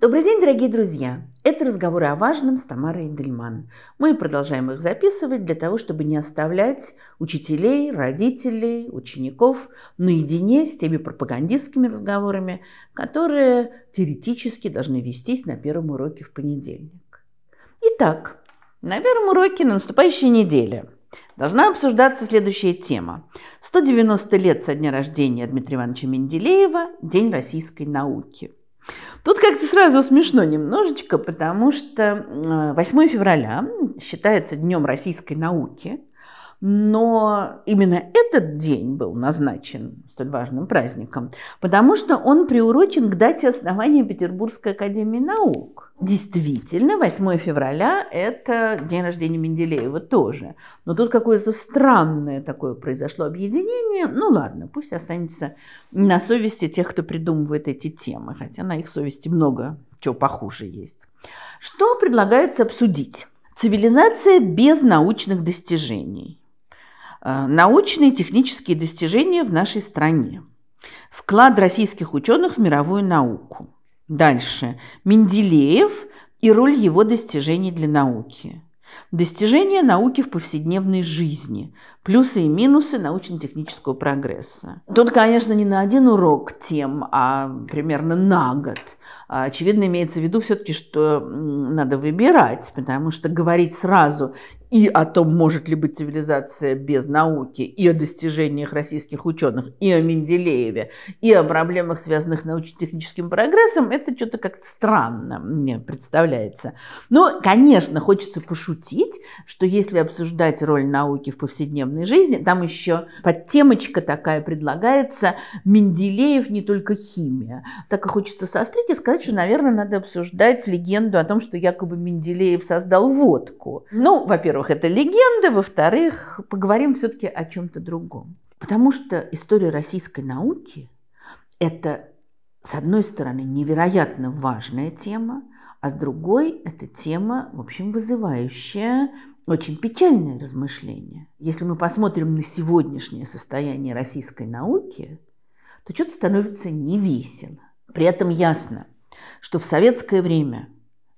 Добрый день, дорогие друзья! Это разговоры о важном с Тамарой Эндельман. Мы продолжаем их записывать для того, чтобы не оставлять учителей, родителей, учеников наедине с теми пропагандистскими разговорами, которые теоретически должны вестись на первом уроке в понедельник. Итак, на первом уроке на наступающей неделе – должна обсуждаться следующая тема. 190 лет со дня рождения Дмитрия Ивановича Менделеева – День российской науки. Тут как-то сразу смешно немножечко, потому что 8 э, февраля считается Днем российской науки, но именно этот день был назначен столь важным праздником, потому что он приурочен к дате основания Петербургской академии наук. Действительно, 8 февраля – это день рождения Менделеева тоже. Но тут какое-то странное такое произошло объединение. Ну ладно, пусть останется на совести тех, кто придумывает эти темы, хотя на их совести много чего похуже есть. Что предлагается обсудить? Цивилизация без научных достижений. Э, научные и технические достижения в нашей стране. Вклад российских ученых в мировую науку – Дальше. Менделеев и роль его достижений для науки. Достижения науки в повседневной жизни, плюсы и минусы научно-технического прогресса. Тут, конечно, не на один урок тем, а примерно на год. А, очевидно, имеется в виду все-таки, что надо выбирать, потому что говорить сразу и о том, может ли быть цивилизация без науки, и о достижениях российских ученых, и о Менделееве, и о проблемах, связанных с научно-техническим прогрессом, это что-то как-то странно мне представляется. Но, конечно, хочется пошутить, что если обсуждать роль науки в повседневной жизни, там еще подтемочка такая предлагается «Менделеев не только химия». Так и хочется сострить и сказать, что, наверное, надо обсуждать легенду о том, что якобы Менделеев создал водку. Ну, во-первых, во-первых, это легенда, во-вторых, поговорим все-таки о чем-то другом. Потому что история российской науки – это, с одной стороны, невероятно важная тема, а с другой – это тема, в общем, вызывающая очень печальное размышление. Если мы посмотрим на сегодняшнее состояние российской науки, то что-то становится невесело. При этом ясно, что в советское время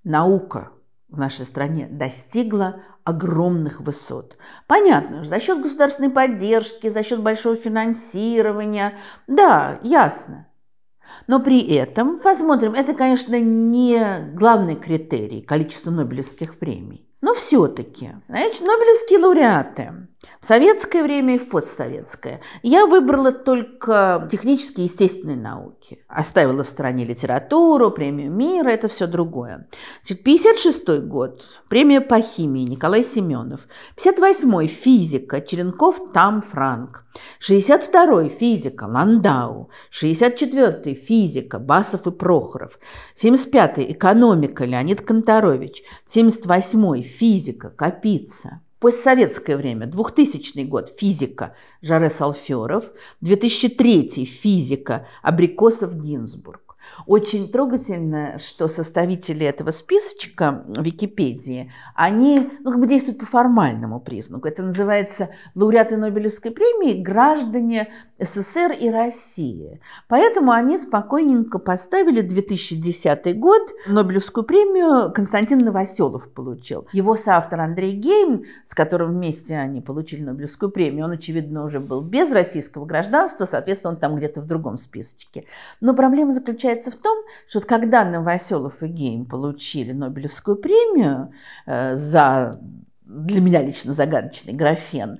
наука в нашей стране достигла огромных высот. Понятно, за счет государственной поддержки, за счет большого финансирования. Да, ясно. Но при этом, посмотрим, это, конечно, не главный критерий количества Нобелевских премий. Но все-таки, значит, Нобелевские лауреаты в советское время и в постсоветское. Я выбрала только технические и естественные науки. Оставила в стороне литературу, премию мира, это все другое. Значит, 56 год, премия по химии Николай Семенов. 58-й физика Черенков, там Франк. 62-й физика Ландау. 64-й физика Басов и Прохоров. 75-й экономика Леонид Конторович. 78-й физика Капица постсоветское время, 2000 год, физика Жаре Салферов, 2003 физика Абрикосов Гинзбург. Очень трогательно, что составители этого списочка Википедии, они ну, как бы действуют по формальному признаку. Это называется лауреаты Нобелевской премии граждане СССР и России. Поэтому они спокойненько поставили 2010 год. Нобелевскую премию Константин Новоселов получил. Его соавтор Андрей Гейм, с которым вместе они получили Нобелевскую премию, он, очевидно, уже был без российского гражданства, соответственно, он там где-то в другом списочке. Но проблема заключается заключается в том, что вот когда Новоселов и Гейм получили Нобелевскую премию э, за для меня лично загадочный графен,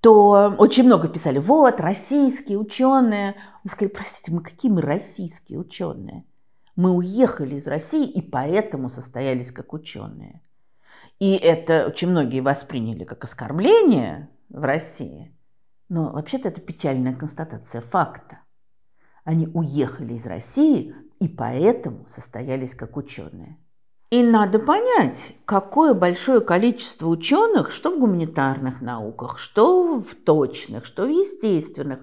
то очень много писали, вот, российские ученые. Мы сказали, простите, мы какие мы российские ученые? Мы уехали из России и поэтому состоялись как ученые. И это очень многие восприняли как оскорбление в России. Но вообще-то это печальная констатация факта. Они уехали из России и поэтому состоялись как ученые. И надо понять, какое большое количество ученых, что в гуманитарных науках, что в точных, что в естественных,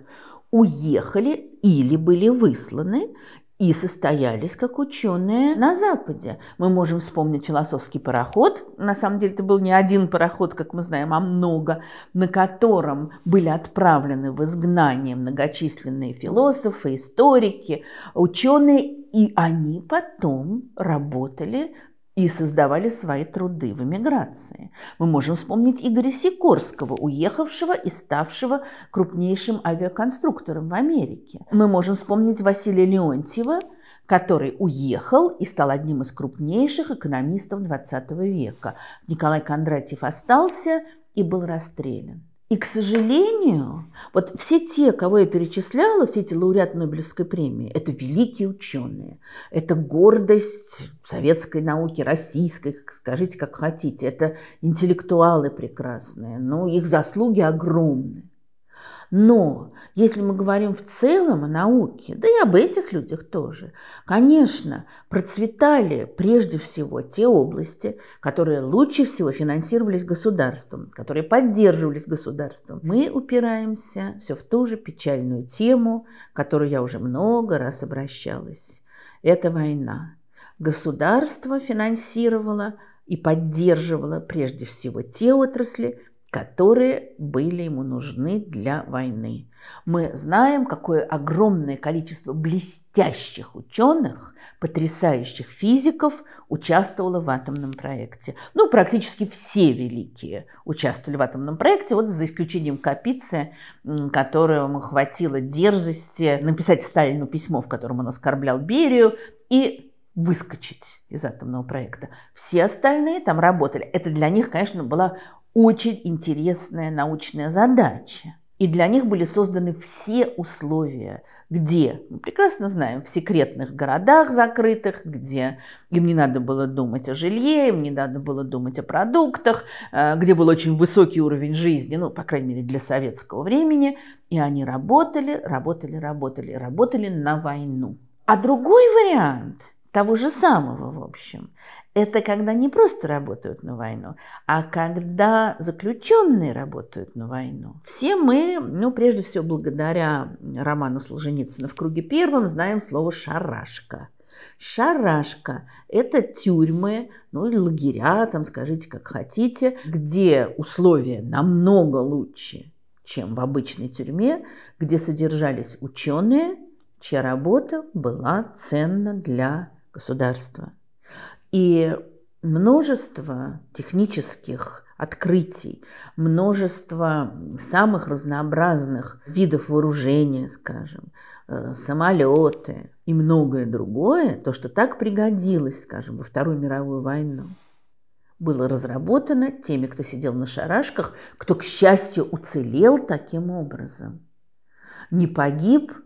уехали или были высланы и состоялись как ученые на Западе. Мы можем вспомнить философский пароход, на самом деле это был не один пароход, как мы знаем, а много, на котором были отправлены в изгнание многочисленные философы, историки, ученые, и они потом работали и создавали свои труды в эмиграции. Мы можем вспомнить Игоря Сикорского, уехавшего и ставшего крупнейшим авиаконструктором в Америке. Мы можем вспомнить Василия Леонтьева, который уехал и стал одним из крупнейших экономистов XX века. Николай Кондратьев остался и был расстрелян. И, к сожалению, вот все те, кого я перечисляла, все эти лауреаты Нобелевской премии, это великие ученые, это гордость советской науки, российской, скажите как хотите, это интеллектуалы прекрасные, ну их заслуги огромны. Но если мы говорим в целом о науке, да и об этих людях тоже, конечно, процветали прежде всего те области, которые лучше всего финансировались государством, которые поддерживались государством. Мы упираемся все в ту же печальную тему, которую я уже много раз обращалась. Это война. Государство финансировало и поддерживала прежде всего те отрасли, которые были ему нужны для войны. Мы знаем, какое огромное количество блестящих ученых, потрясающих физиков участвовало в атомном проекте. Ну, практически все великие участвовали в атомном проекте, вот за исключением Капицы, которому хватило дерзости написать Сталину письмо, в котором он оскорблял Берию, и выскочить из атомного проекта. Все остальные там работали. Это для них, конечно, была очень интересная научная задача. И для них были созданы все условия, где, мы прекрасно знаем, в секретных городах закрытых, где им не надо было думать о жилье, им не надо было думать о продуктах, э, где был очень высокий уровень жизни, ну, по крайней мере, для советского времени. И они работали, работали, работали, работали на войну. А другой вариант – того же самого, в общем. Это когда не просто работают на войну, а когда заключенные работают на войну. Все мы, ну, прежде всего, благодаря роману Солженицына «В круге первом» знаем слово «шарашка». Шарашка – это тюрьмы, ну или лагеря, там скажите как хотите, где условия намного лучше, чем в обычной тюрьме, где содержались ученые, чья работа была ценна для государства. И множество технических открытий, множество самых разнообразных видов вооружения, скажем, э, самолеты и многое другое, то, что так пригодилось, скажем, во Вторую мировую войну, было разработано теми, кто сидел на шарашках, кто, к счастью, уцелел таким образом. Не погиб –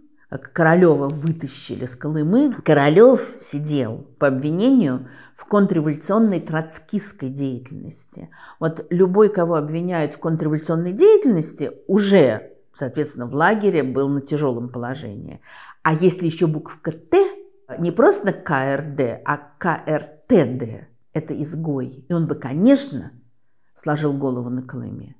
Королева вытащили с Колымы, Королев сидел по обвинению в контрреволюционной троцкистской деятельности. Вот любой, кого обвиняют в контрреволюционной деятельности, уже, соответственно, в лагере был на тяжелом положении. А если еще буковка «Т», не просто КРД, а КРТД – это изгой. И он бы, конечно, сложил голову на Колыме.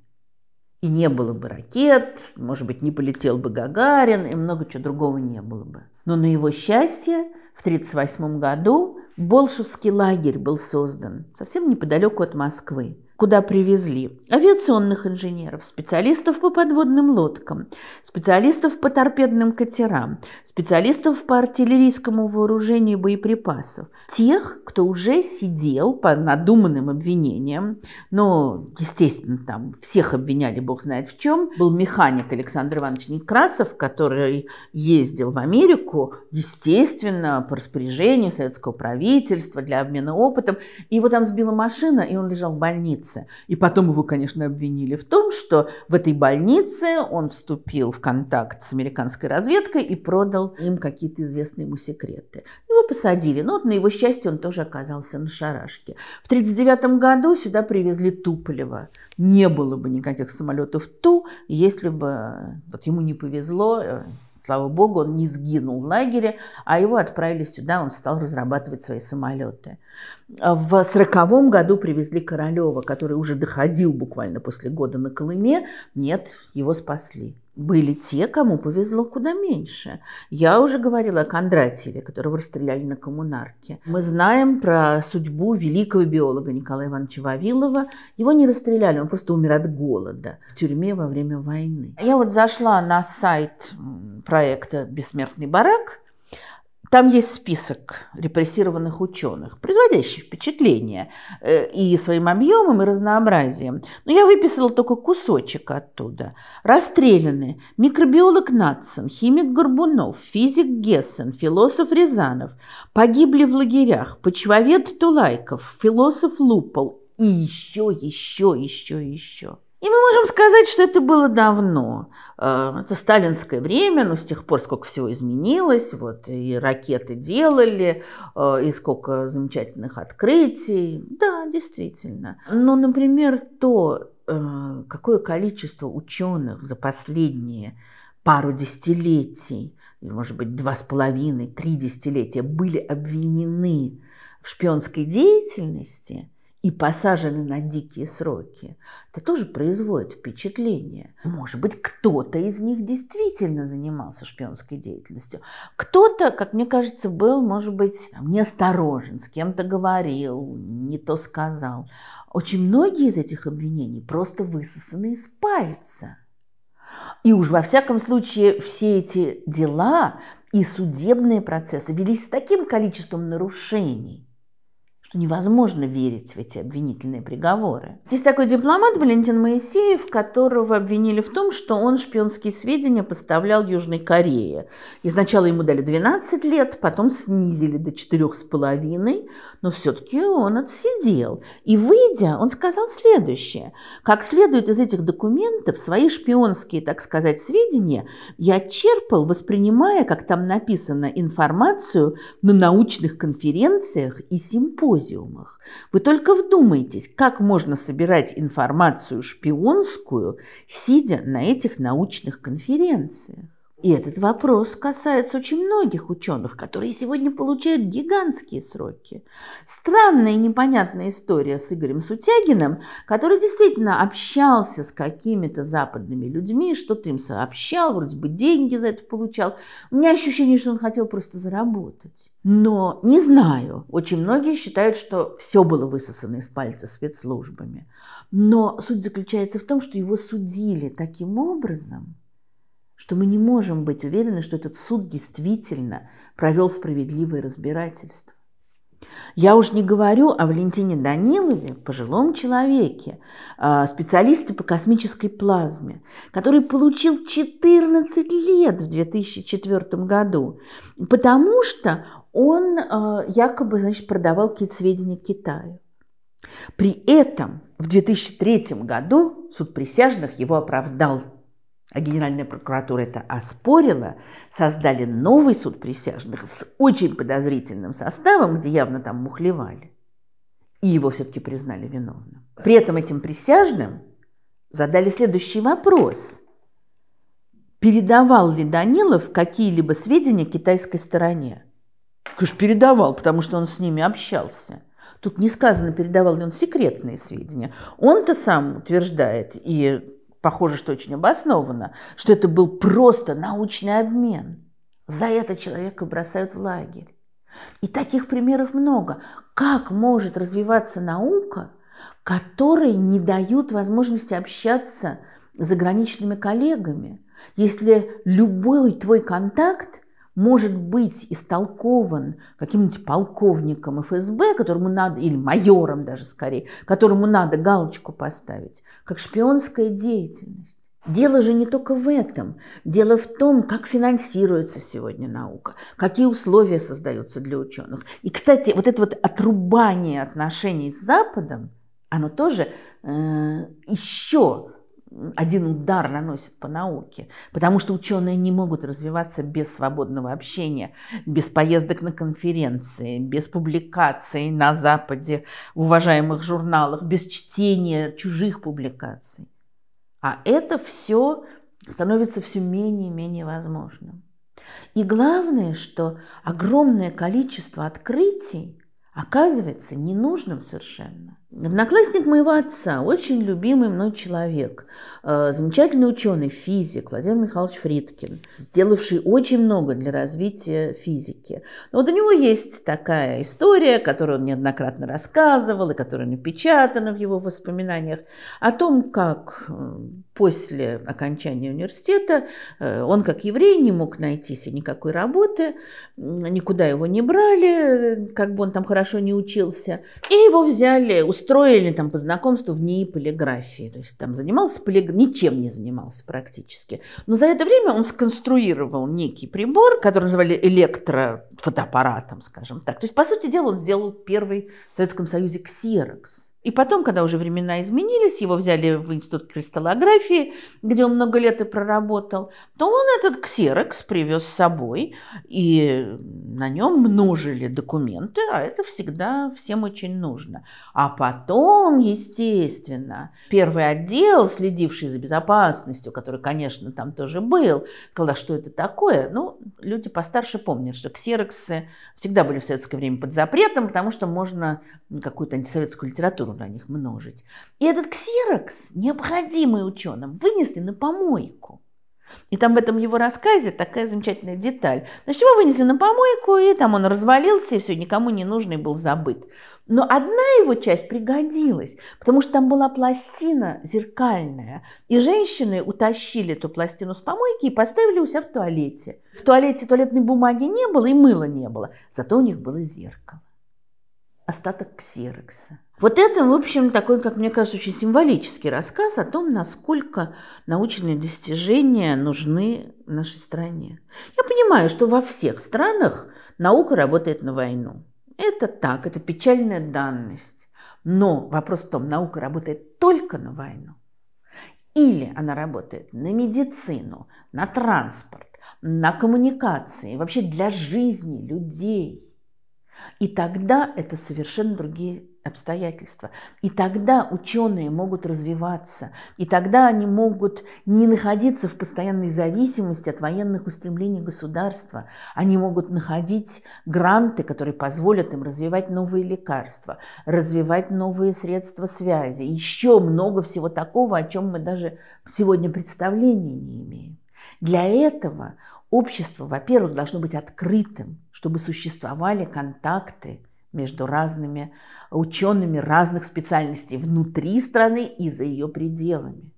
И не было бы ракет, может быть, не полетел бы Гагарин, и много чего другого не было бы. Но на его счастье в 1938 году Болшевский лагерь был создан совсем неподалеку от Москвы куда привезли авиационных инженеров, специалистов по подводным лодкам, специалистов по торпедным катерам, специалистов по артиллерийскому вооружению и боеприпасов, тех, кто уже сидел по надуманным обвинениям, но, естественно, там всех обвиняли бог знает в чем, был механик Александр Иванович Некрасов, который ездил в Америку, естественно, по распоряжению советского правительства для обмена опытом, его там сбила машина, и он лежал в больнице больнице. И потом его, конечно, обвинили в том, что в этой больнице он вступил в контакт с американской разведкой и продал им какие-то известные ему секреты. Его посадили, но вот на его счастье он тоже оказался на шарашке. В 1939 году сюда привезли Туполева. Не было бы никаких самолетов Ту, если бы вот ему не повезло, э, Слава богу, он не сгинул в лагере, а его отправили сюда, он стал разрабатывать свои самолеты. А в сороковом году привезли Королева, который уже доходил буквально после года на Колыме. Нет, его спасли. Были те, кому повезло куда меньше. Я уже говорила о Кондратьеве, которого расстреляли на коммунарке. Мы знаем про судьбу великого биолога Николая Ивановича Вавилова. Его не расстреляли, он просто умер от голода в тюрьме во время войны. Я вот зашла на сайт проекта «Бессмертный барак», там есть список репрессированных ученых, производящий впечатление э, и своим объемом, и разнообразием. Но я выписала только кусочек оттуда. Расстреляны микробиолог Натсон, химик Горбунов, физик Гессен, философ Рязанов. Погибли в лагерях почвовед Тулайков, философ Лупол и еще, еще, еще, еще. И мы можем сказать, что это было давно. Э, это сталинское время, но ну, с тех пор сколько всего изменилось. Вот и ракеты делали, э, и сколько замечательных открытий. Да, действительно. Но, ну, например, то, э, какое количество ученых за последние пару десятилетий, может быть, два с половиной, три десятилетия были обвинены в шпионской деятельности – и посажены на дикие сроки, это тоже производит впечатление. Может быть, кто-то из них действительно занимался шпионской деятельностью. Кто-то, как мне кажется, был, может быть, неосторожен, с кем-то говорил, не то сказал. Очень многие из этих обвинений просто высосаны из пальца. И уж во всяком случае все эти дела и судебные процессы велись с таким количеством нарушений – что невозможно верить в эти обвинительные приговоры. Есть такой дипломат Валентин Моисеев, которого обвинили в том, что он шпионские сведения поставлял Южной Корее. И сначала ему дали 12 лет, потом снизили до 4,5, но все-таки он отсидел. И выйдя, он сказал следующее. Как следует из этих документов, свои шпионские, так сказать, сведения я черпал, воспринимая, как там написано, информацию на научных конференциях и симпозиумах симпозиумах. Вы только вдумайтесь, как можно собирать информацию шпионскую, сидя на этих научных конференциях. И этот вопрос касается очень многих ученых, которые сегодня получают гигантские сроки. Странная и непонятная история с Игорем Сутягиным, который действительно общался с какими-то западными людьми, что-то им сообщал, вроде бы деньги за это получал. У меня ощущение, что он хотел просто заработать. Но не знаю. Очень многие считают, что все было высосано из пальца спецслужбами. Но суть заключается в том, что его судили таким образом – что мы не можем быть уверены, что этот суд действительно провел справедливое разбирательство. Я уж не говорю о Валентине Данилове, пожилом человеке, а, специалисте по космической плазме, который получил 14 лет в 2004 году, потому что он а, якобы значит, продавал какие-то сведения Китаю. При этом в 2003 году суд присяжных его оправдал – а Генеральная прокуратура это оспорила, создали новый суд присяжных с очень подозрительным составом, где явно там мухлевали. И его все-таки признали виновным. При этом этим присяжным задали следующий вопрос. Передавал ли Данилов какие-либо сведения китайской стороне? Конечно, передавал, потому что он с ними общался. Тут не сказано, передавал ли он секретные сведения. Он-то сам утверждает, и похоже, что очень обоснованно, что это был просто научный обмен. За это человека бросают в лагерь. И таких примеров много. Как может развиваться наука, которой не дают возможности общаться с заграничными коллегами, если любой твой контакт может быть истолкован каким-нибудь полковником ФСБ, которому надо, или майором даже скорее, которому надо галочку поставить, как шпионская деятельность. Дело же не только в этом. Дело в том, как финансируется сегодня наука, какие условия создаются для ученых. И, кстати, вот это вот отрубание отношений с Западом, оно тоже э, еще один удар наносит по науке, потому что ученые не могут развиваться без свободного общения, без поездок на конференции, без публикаций на Западе в уважаемых журналах, без чтения чужих публикаций. А это все становится все менее и менее возможным. И главное, что огромное количество открытий оказывается ненужным совершенно. Одноклассник моего отца, очень любимый мной человек, э, замечательный ученый, физик Владимир Михайлович Фридкин, сделавший очень много для развития физики. Но вот у него есть такая история, которую он неоднократно рассказывал и которая напечатана в его воспоминаниях, о том, как э, после окончания университета э, он, как еврей, не мог найти себе никакой работы, никуда его не брали, как бы он там хорошо не учился, и его взяли, устроили там по знакомству в ней полиграфии. То есть там занимался полиг... ничем не занимался практически. Но за это время он сконструировал некий прибор, который называли электрофотоаппаратом, скажем так. То есть, по сути дела, он сделал первый в Советском Союзе ксерокс и потом, когда уже времена изменились, его взяли в институт кристаллографии, где он много лет и проработал, то он этот ксерокс привез с собой, и на нем множили документы, а это всегда всем очень нужно. А потом, естественно, первый отдел, следивший за безопасностью, который, конечно, там тоже был, сказал, что это такое? Ну, люди постарше помнят, что ксероксы всегда были в советское время под запретом, потому что можно какую-то антисоветскую литературу было на них множить. И этот ксерокс, необходимый ученым, вынесли на помойку. И там в этом его рассказе такая замечательная деталь. Значит, его вынесли на помойку, и там он развалился, и все, никому не нужный был забыт. Но одна его часть пригодилась, потому что там была пластина зеркальная, и женщины утащили эту пластину с помойки и поставили у себя в туалете. В туалете туалетной бумаги не было, и мыла не было, зато у них было зеркало остаток ксерокса. Вот это, в общем, такой, как мне кажется, очень символический рассказ о том, насколько научные достижения нужны нашей стране. Я понимаю, что во всех странах наука работает на войну. Это так, это печальная данность. Но вопрос в том, наука работает только на войну. Или она работает на медицину, на транспорт, на коммуникации, вообще для жизни людей. И тогда это совершенно другие обстоятельства. И тогда ученые могут развиваться, и тогда они могут не находиться в постоянной зависимости от военных устремлений государства. Они могут находить гранты, которые позволят им развивать новые лекарства, развивать новые средства связи, еще много всего такого, о чем мы даже сегодня представления не имеем. Для этого Общество, во-первых, должно быть открытым, чтобы существовали контакты между разными учеными разных специальностей внутри страны и за ее пределами.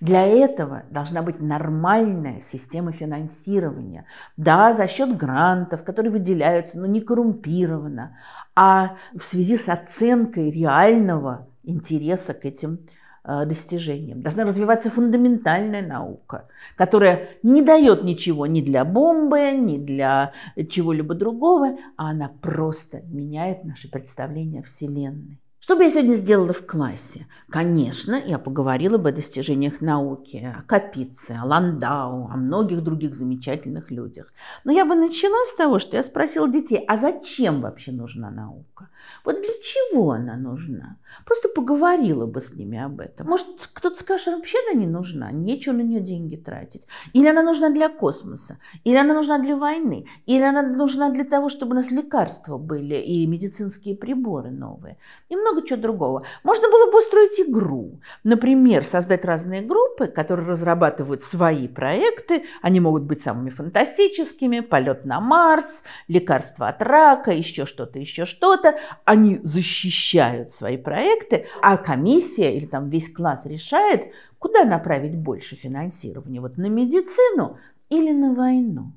Для этого должна быть нормальная система финансирования. Да, за счет грантов, которые выделяются, но не коррумпированно, а в связи с оценкой реального интереса к этим Э, достижениям. Должна развиваться фундаментальная наука, которая не дает ничего ни для бомбы, ни для чего-либо другого, а она просто меняет наши представления о Вселенной. Что бы я сегодня сделала в классе? Конечно, я поговорила бы о достижениях науки, о Капице, о Ландау, о многих других замечательных людях. Но я бы начала с того, что я спросила детей, а зачем вообще нужна наука? Вот для чего она нужна? Просто поговорила бы с ними об этом. Может, кто-то скажет, «А вообще она не нужна, нечего на нее деньги тратить. Или она нужна для космоса, или она нужна для войны, или она нужна для того, чтобы у нас лекарства были и медицинские приборы новые. И много много чего другого. Можно было бы устроить игру. Например, создать разные группы, которые разрабатывают свои проекты. Они могут быть самыми фантастическими. Полет на Марс, лекарство от рака, еще что-то, еще что-то. Они защищают свои проекты, а комиссия или там весь класс решает, куда направить больше финансирования. Вот на медицину или на войну.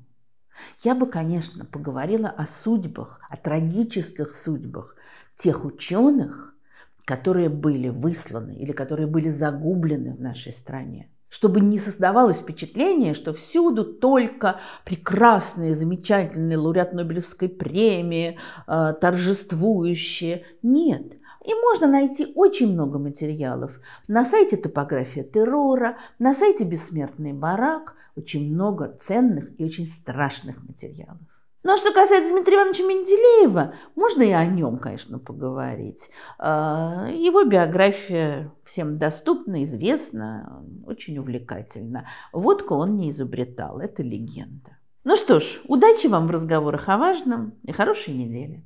Я бы, конечно, поговорила о судьбах, о трагических судьбах тех ученых, которые были высланы или которые были загублены в нашей стране. Чтобы не создавалось впечатление, что всюду только прекрасные, замечательные лауреат Нобелевской премии, э, торжествующие. Нет, и можно найти очень много материалов. На сайте «Топография террора», на сайте «Бессмертный барак» очень много ценных и очень страшных материалов. Ну, а что касается Дмитрия Ивановича Менделеева, можно и о нем, конечно, поговорить. А, его биография всем доступна, известна, очень увлекательна. Водку он не изобретал, это легенда. Ну что ж, удачи вам в разговорах о важном и хорошей недели.